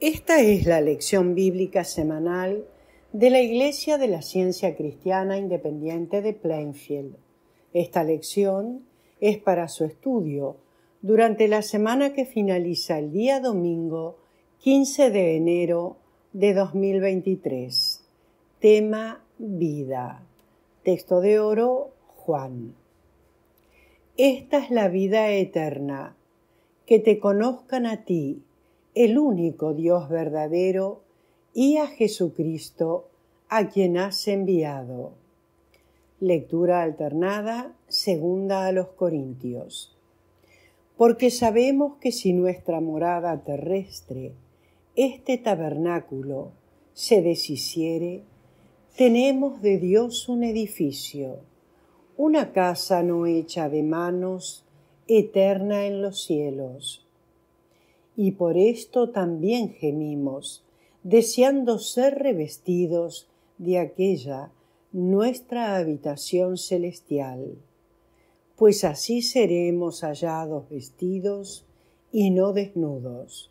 Esta es la lección bíblica semanal de la Iglesia de la Ciencia Cristiana Independiente de Plainfield. Esta lección es para su estudio durante la semana que finaliza el día domingo 15 de enero de 2023. Tema Vida. Texto de oro Juan. Esta es la vida eterna, que te conozcan a ti el único Dios verdadero y a Jesucristo, a quien has enviado. Lectura alternada, segunda a los Corintios. Porque sabemos que si nuestra morada terrestre, este tabernáculo, se deshiciere, tenemos de Dios un edificio, una casa no hecha de manos, eterna en los cielos y por esto también gemimos, deseando ser revestidos de aquella nuestra habitación celestial, pues así seremos hallados vestidos y no desnudos,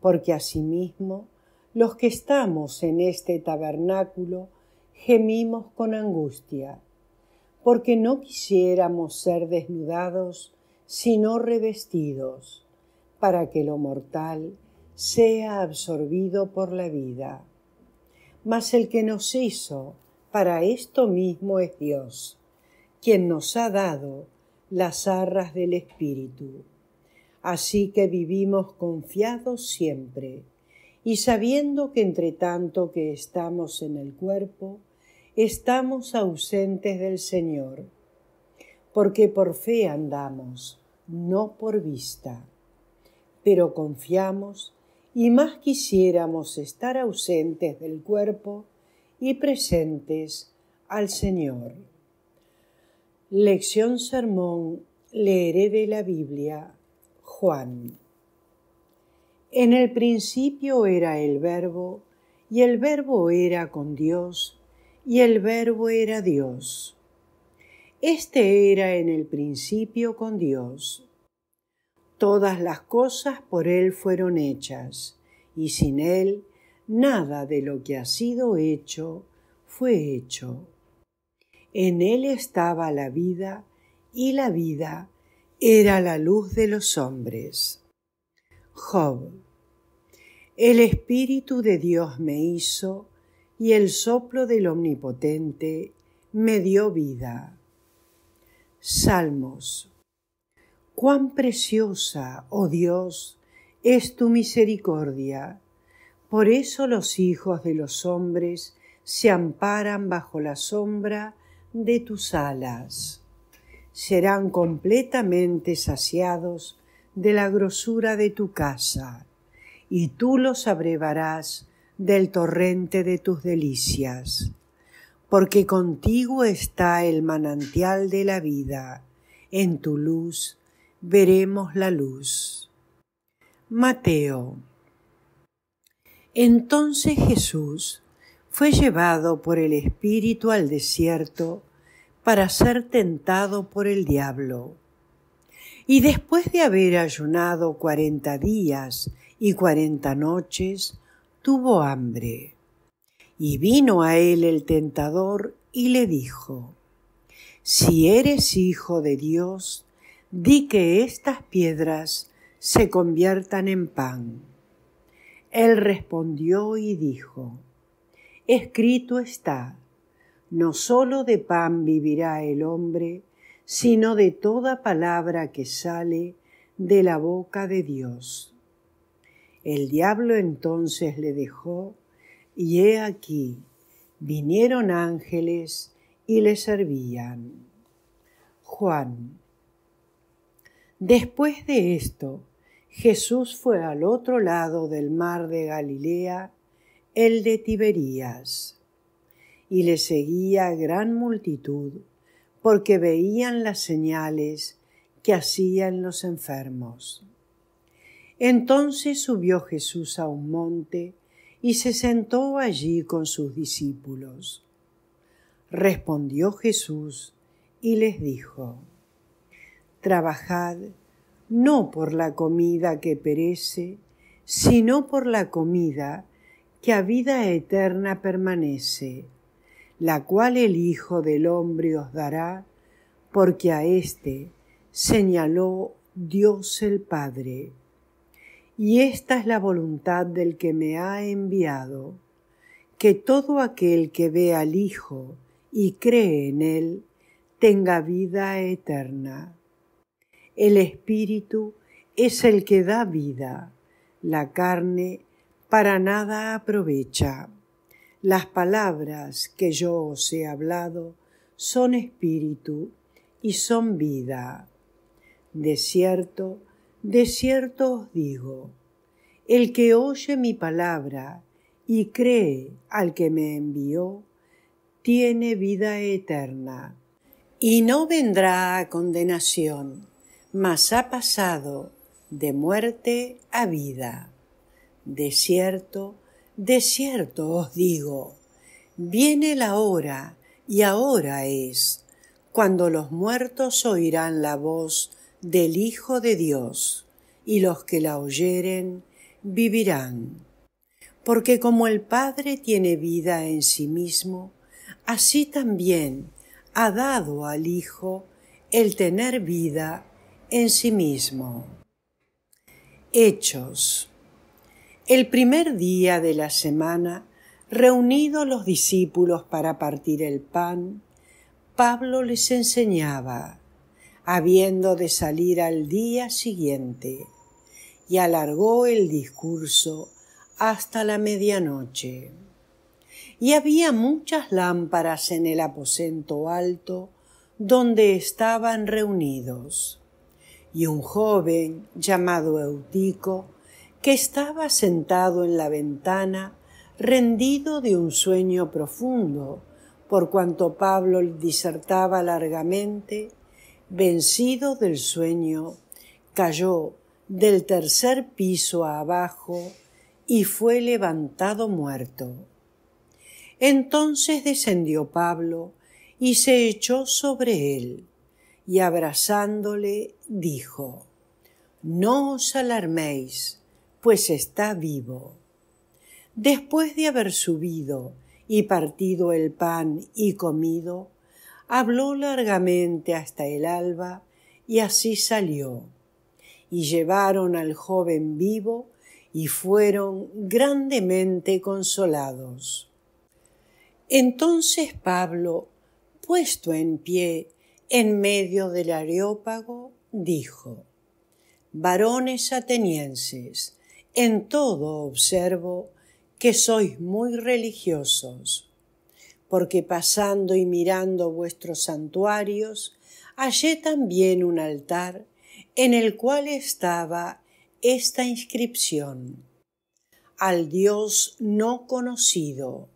porque asimismo los que estamos en este tabernáculo gemimos con angustia, porque no quisiéramos ser desnudados, sino revestidos para que lo mortal sea absorbido por la vida. Mas el que nos hizo para esto mismo es Dios, quien nos ha dado las arras del Espíritu. Así que vivimos confiados siempre, y sabiendo que entre tanto que estamos en el cuerpo, estamos ausentes del Señor, porque por fe andamos, no por vista pero confiamos y más quisiéramos estar ausentes del cuerpo y presentes al Señor. Lección Sermón leeré de la Biblia Juan. En el principio era el verbo, y el verbo era con Dios, y el verbo era Dios. Este era en el principio con Dios. Todas las cosas por Él fueron hechas, y sin Él nada de lo que ha sido hecho fue hecho. En Él estaba la vida, y la vida era la luz de los hombres. Job. El Espíritu de Dios me hizo, y el soplo del Omnipotente me dio vida. Salmos Cuán preciosa, oh Dios, es tu misericordia. Por eso los hijos de los hombres se amparan bajo la sombra de tus alas. Serán completamente saciados de la grosura de tu casa, y tú los abrevarás del torrente de tus delicias, porque contigo está el manantial de la vida, en tu luz veremos la luz. Mateo. Entonces Jesús fue llevado por el Espíritu al desierto para ser tentado por el diablo. Y después de haber ayunado cuarenta días y cuarenta noches, tuvo hambre. Y vino a él el tentador y le dijo, Si eres hijo de Dios, di que estas piedras se conviertan en pan. Él respondió y dijo, Escrito está, no sólo de pan vivirá el hombre, sino de toda palabra que sale de la boca de Dios. El diablo entonces le dejó, y he aquí, vinieron ángeles y le servían. Juan Después de esto, Jesús fue al otro lado del mar de Galilea, el de Tiberías, y le seguía gran multitud, porque veían las señales que hacían los enfermos. Entonces subió Jesús a un monte y se sentó allí con sus discípulos. Respondió Jesús y les dijo, Trabajad no por la comida que perece, sino por la comida que a vida eterna permanece, la cual el Hijo del Hombre os dará, porque a éste señaló Dios el Padre. Y esta es la voluntad del que me ha enviado, que todo aquel que ve al Hijo y cree en él tenga vida eterna el espíritu es el que da vida, la carne para nada aprovecha. Las palabras que yo os he hablado son espíritu y son vida. De cierto, de cierto os digo, el que oye mi palabra y cree al que me envió, tiene vida eterna y no vendrá a condenación mas ha pasado de muerte a vida. De cierto, de cierto os digo, viene la hora, y ahora es, cuando los muertos oirán la voz del Hijo de Dios, y los que la oyeren vivirán. Porque como el Padre tiene vida en sí mismo, así también ha dado al Hijo el tener vida en sí mismo. Hechos. El primer día de la semana, reunidos los discípulos para partir el pan, Pablo les enseñaba, habiendo de salir al día siguiente, y alargó el discurso hasta la medianoche. Y había muchas lámparas en el aposento alto donde estaban reunidos y un joven llamado Eutico, que estaba sentado en la ventana, rendido de un sueño profundo, por cuanto Pablo disertaba largamente, vencido del sueño, cayó del tercer piso abajo y fue levantado muerto. Entonces descendió Pablo y se echó sobre él y abrazándole dijo, No os alarméis, pues está vivo. Después de haber subido y partido el pan y comido, habló largamente hasta el alba y así salió. Y llevaron al joven vivo y fueron grandemente consolados. Entonces Pablo, puesto en pie en medio del Areópago, dijo, Varones atenienses, en todo observo que sois muy religiosos, porque pasando y mirando vuestros santuarios, hallé también un altar en el cual estaba esta inscripción al Dios no conocido,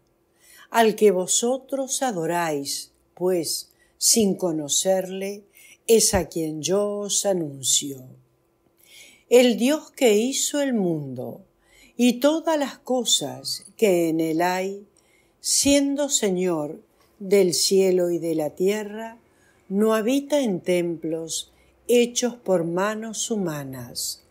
al que vosotros adoráis, pues sin conocerle, es a quien yo os anuncio. El Dios que hizo el mundo y todas las cosas que en él hay, siendo Señor del cielo y de la tierra, no habita en templos hechos por manos humanas,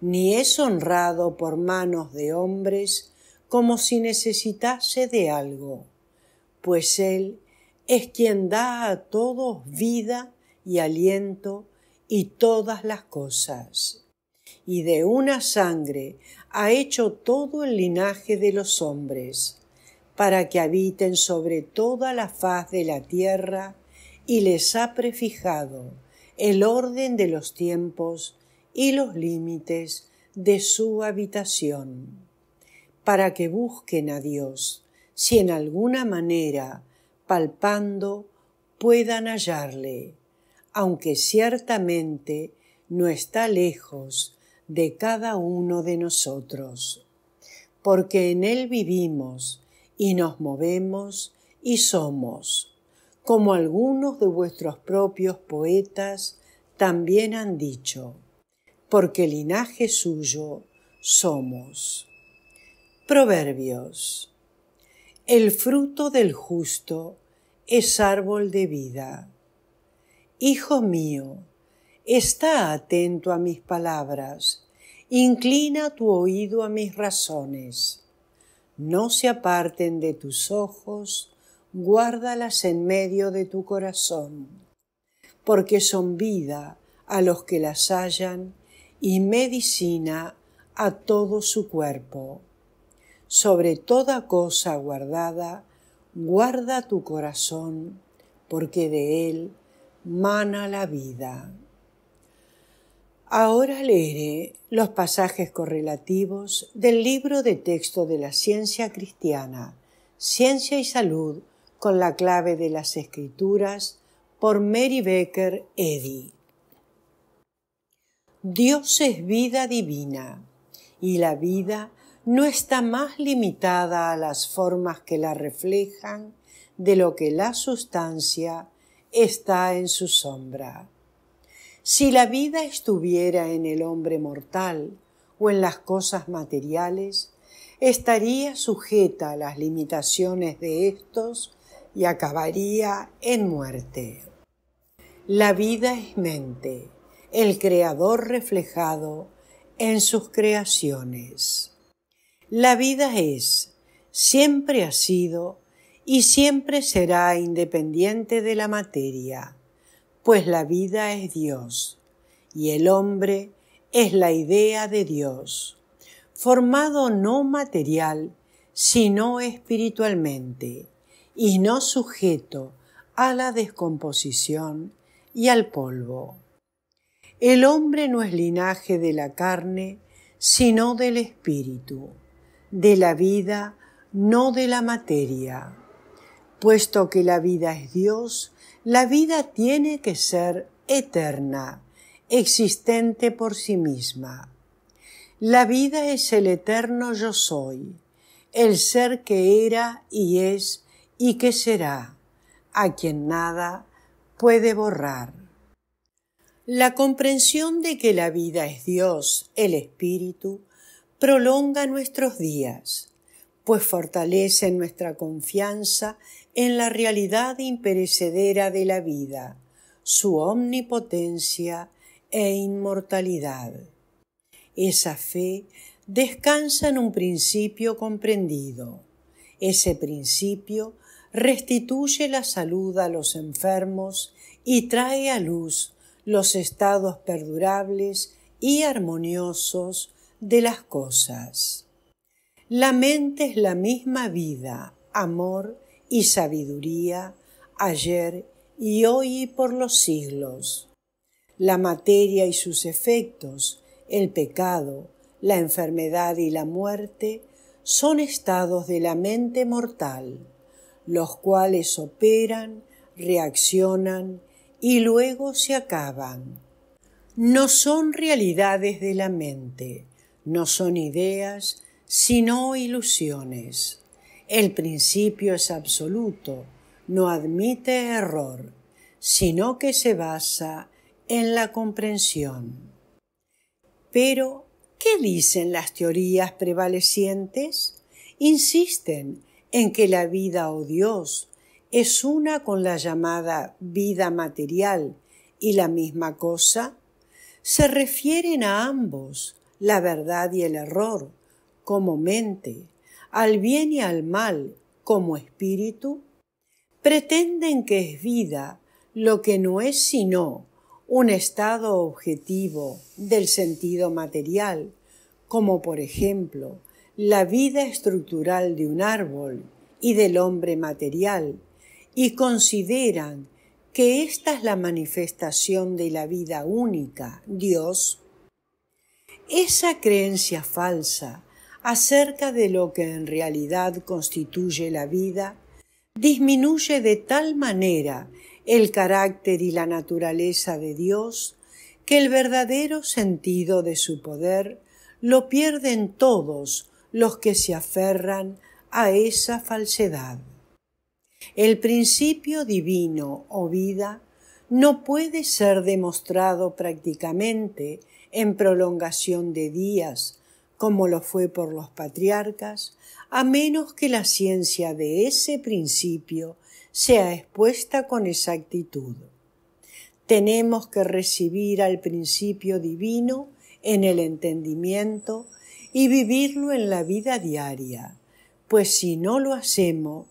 ni es honrado por manos de hombres como si necesitase de algo, pues Él es quien da a todos vida y aliento y todas las cosas. Y de una sangre ha hecho todo el linaje de los hombres, para que habiten sobre toda la faz de la tierra, y les ha prefijado el orden de los tiempos y los límites de su habitación, para que busquen a Dios, si en alguna manera palpando puedan hallarle, aunque ciertamente no está lejos de cada uno de nosotros, porque en Él vivimos y nos movemos y somos, como algunos de vuestros propios poetas también han dicho, porque linaje suyo somos. Proverbios. El fruto del justo es árbol de vida. Hijo mío, está atento a mis palabras, inclina tu oído a mis razones. No se aparten de tus ojos, guárdalas en medio de tu corazón, porque son vida a los que las hallan y medicina a todo su cuerpo. Sobre toda cosa guardada, Guarda tu corazón, porque de él mana la vida. Ahora leeré los pasajes correlativos del libro de texto de la ciencia cristiana, Ciencia y Salud, con la clave de las escrituras, por Mary Becker Eddy. Dios es vida divina, y la vida no está más limitada a las formas que la reflejan de lo que la sustancia está en su sombra. Si la vida estuviera en el hombre mortal o en las cosas materiales, estaría sujeta a las limitaciones de estos y acabaría en muerte. La vida es mente, el creador reflejado en sus creaciones. La vida es, siempre ha sido y siempre será independiente de la materia, pues la vida es Dios y el hombre es la idea de Dios, formado no material, sino espiritualmente, y no sujeto a la descomposición y al polvo. El hombre no es linaje de la carne, sino del espíritu de la vida, no de la materia. Puesto que la vida es Dios, la vida tiene que ser eterna, existente por sí misma. La vida es el eterno yo soy, el ser que era y es y que será, a quien nada puede borrar. La comprensión de que la vida es Dios, el Espíritu, prolonga nuestros días, pues fortalece nuestra confianza en la realidad imperecedera de la vida, su omnipotencia e inmortalidad. Esa fe descansa en un principio comprendido. Ese principio restituye la salud a los enfermos y trae a luz los estados perdurables y armoniosos de las cosas. La mente es la misma vida, amor y sabiduría, ayer y hoy y por los siglos. La materia y sus efectos, el pecado, la enfermedad y la muerte son estados de la mente mortal, los cuales operan, reaccionan y luego se acaban. No son realidades de la mente, no son ideas, sino ilusiones. El principio es absoluto, no admite error, sino que se basa en la comprensión. Pero, ¿qué dicen las teorías prevalecientes? Insisten en que la vida o Dios es una con la llamada vida material y la misma cosa, se refieren a ambos la verdad y el error, como mente, al bien y al mal, como espíritu, pretenden que es vida lo que no es sino un estado objetivo del sentido material, como por ejemplo la vida estructural de un árbol y del hombre material, y consideran que esta es la manifestación de la vida única, Dios, esa creencia falsa acerca de lo que en realidad constituye la vida disminuye de tal manera el carácter y la naturaleza de Dios que el verdadero sentido de su poder lo pierden todos los que se aferran a esa falsedad. El principio divino o vida no puede ser demostrado prácticamente en prolongación de días, como lo fue por los patriarcas, a menos que la ciencia de ese principio sea expuesta con exactitud. Tenemos que recibir al principio divino en el entendimiento y vivirlo en la vida diaria, pues si no lo hacemos,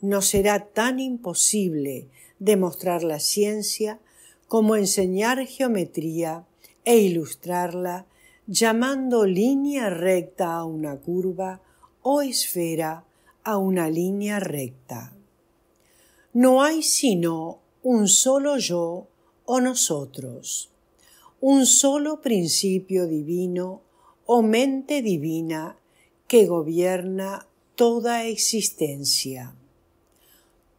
no será tan imposible demostrar la ciencia como enseñar geometría e ilustrarla llamando línea recta a una curva o esfera a una línea recta. No hay sino un solo yo o nosotros, un solo principio divino o mente divina que gobierna toda existencia.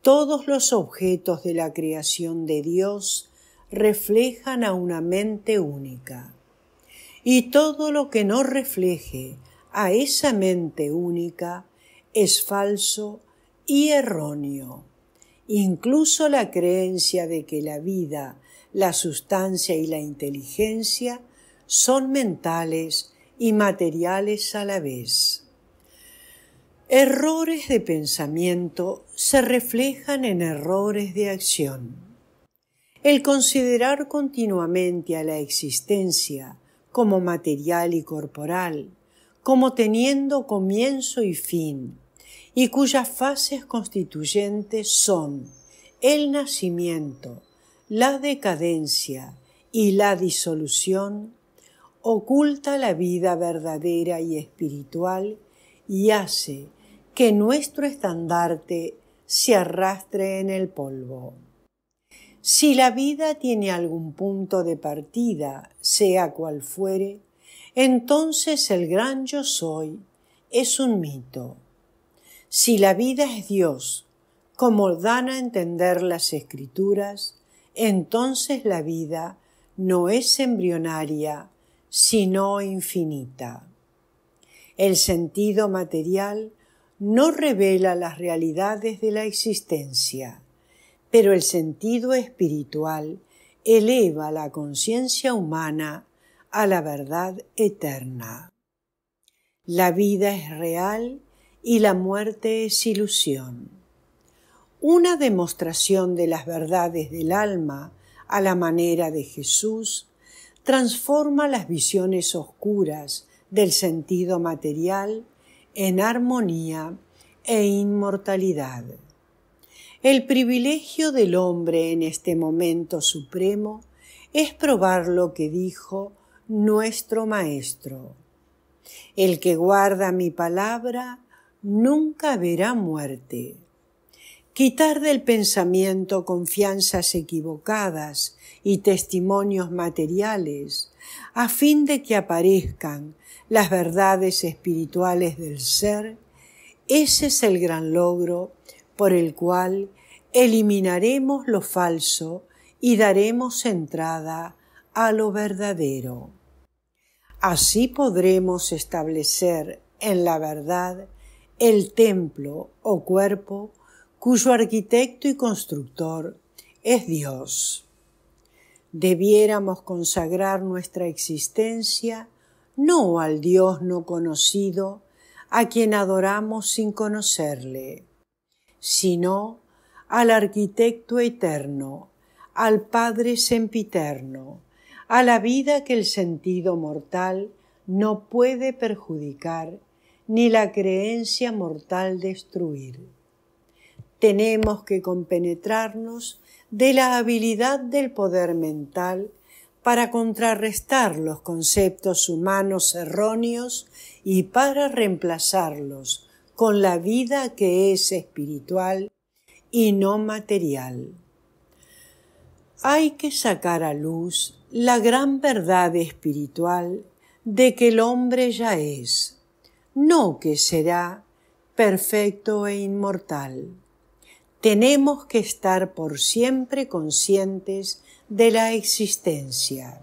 Todos los objetos de la creación de Dios reflejan a una mente única. Y todo lo que no refleje a esa mente única es falso y erróneo. Incluso la creencia de que la vida, la sustancia y la inteligencia son mentales y materiales a la vez. Errores de pensamiento se reflejan en errores de acción el considerar continuamente a la existencia como material y corporal, como teniendo comienzo y fin, y cuyas fases constituyentes son el nacimiento, la decadencia y la disolución, oculta la vida verdadera y espiritual y hace que nuestro estandarte se arrastre en el polvo. Si la vida tiene algún punto de partida, sea cual fuere, entonces el gran yo soy es un mito. Si la vida es Dios, como dan a entender las escrituras, entonces la vida no es embrionaria, sino infinita. El sentido material no revela las realidades de la existencia pero el sentido espiritual eleva la conciencia humana a la verdad eterna. La vida es real y la muerte es ilusión. Una demostración de las verdades del alma a la manera de Jesús transforma las visiones oscuras del sentido material en armonía e inmortalidad. El privilegio del hombre en este momento supremo es probar lo que dijo nuestro Maestro. El que guarda mi palabra nunca verá muerte. Quitar del pensamiento confianzas equivocadas y testimonios materiales, a fin de que aparezcan las verdades espirituales del ser, ese es el gran logro por el cual eliminaremos lo falso y daremos entrada a lo verdadero. Así podremos establecer en la verdad el templo o cuerpo cuyo arquitecto y constructor es Dios. Debiéramos consagrar nuestra existencia no al Dios no conocido, a quien adoramos sin conocerle, sino al arquitecto eterno, al Padre sempiterno, a la vida que el sentido mortal no puede perjudicar, ni la creencia mortal destruir. Tenemos que compenetrarnos de la habilidad del poder mental para contrarrestar los conceptos humanos erróneos y para reemplazarlos con la vida que es espiritual y no material. Hay que sacar a luz la gran verdad espiritual de que el hombre ya es, no que será perfecto e inmortal. Tenemos que estar por siempre conscientes de la existencia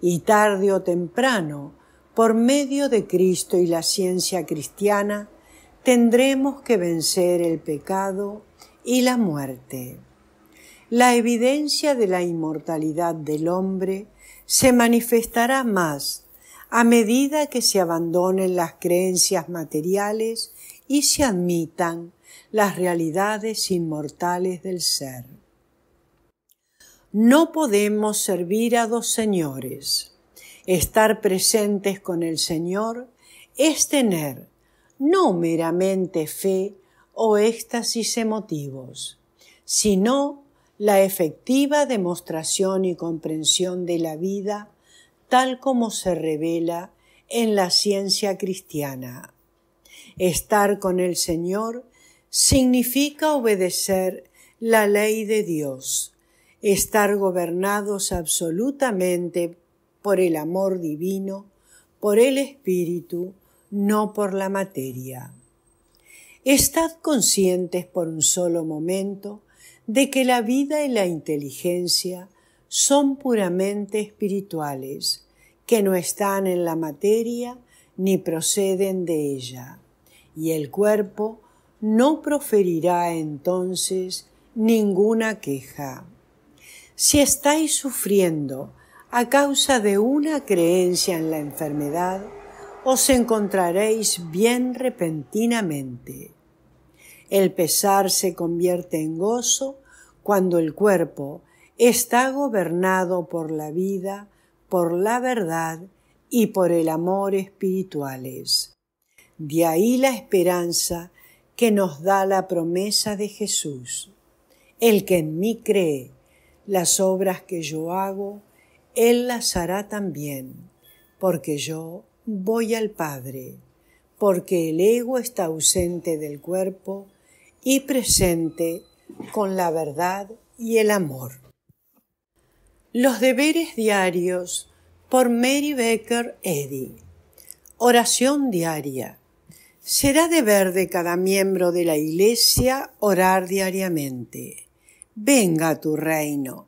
y tarde o temprano, por medio de Cristo y la ciencia cristiana, tendremos que vencer el pecado y la muerte. La evidencia de la inmortalidad del hombre se manifestará más a medida que se abandonen las creencias materiales y se admitan las realidades inmortales del ser. No podemos servir a dos señores. Estar presentes con el Señor es tener no meramente fe o éxtasis emotivos, sino la efectiva demostración y comprensión de la vida tal como se revela en la ciencia cristiana. Estar con el Señor significa obedecer la ley de Dios, estar gobernados absolutamente por el amor divino, por el Espíritu no por la materia. Estad conscientes por un solo momento de que la vida y la inteligencia son puramente espirituales, que no están en la materia ni proceden de ella, y el cuerpo no proferirá entonces ninguna queja. Si estáis sufriendo a causa de una creencia en la enfermedad, os encontraréis bien repentinamente. El pesar se convierte en gozo cuando el cuerpo está gobernado por la vida, por la verdad y por el amor espirituales. De ahí la esperanza que nos da la promesa de Jesús. El que en mí cree, las obras que yo hago, él las hará también, porque yo voy al Padre, porque el ego está ausente del cuerpo y presente con la verdad y el amor. Los deberes diarios por Mary Becker Eddy. Oración diaria. Será deber de cada miembro de la Iglesia orar diariamente. Venga a tu reino